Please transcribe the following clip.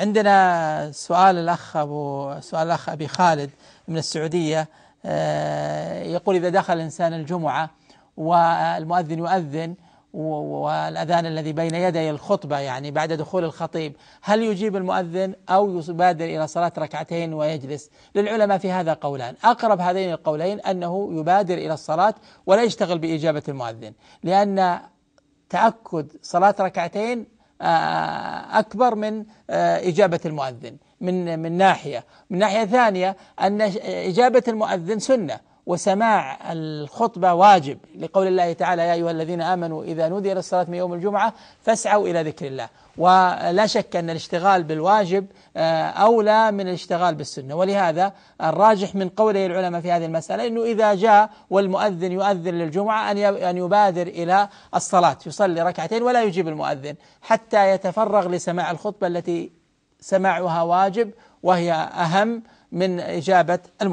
عندنا سؤال الأخ أبو سؤال الأخ أبي خالد من السعودية آه، يقول إذا دخل الإنسان الجمعة والمؤذن يؤذن والأذان الذي بين يدي الخطبة يعني بعد دخول الخطيب هل يجيب المؤذن أو يبادر إلى صلاة ركعتين ويجلس للعلماء في هذا قولان أقرب هذين القولين أنه يبادر إلى الصلاة ولا يشتغل بإجابة المؤذن لأن تأكد صلاة ركعتين آه، أكبر من آه، إجابة المؤذن من من ناحية من ناحية ثانية أن إجابة المؤذن سنة وسماع الخطبة واجب لقول الله تعالى يا أيها الذين آمنوا إذا نودي للصلاة من يوم الجمعة فاسعوا إلى ذكر الله ولا شك أن الاشتغال بالواجب آه، أولى من الاشتغال بالسنة ولهذا الراجح من قوله العلماء في هذه المسألة أنه إذا جاء والمؤذن يؤذن للجمعة أن يبادر إلى الصلاة يصلي ركعتين ولا يجيب المؤذن حتى يتفرغ لسماع الخطبة التي سماعها واجب وهي أهم من إجابة المؤذن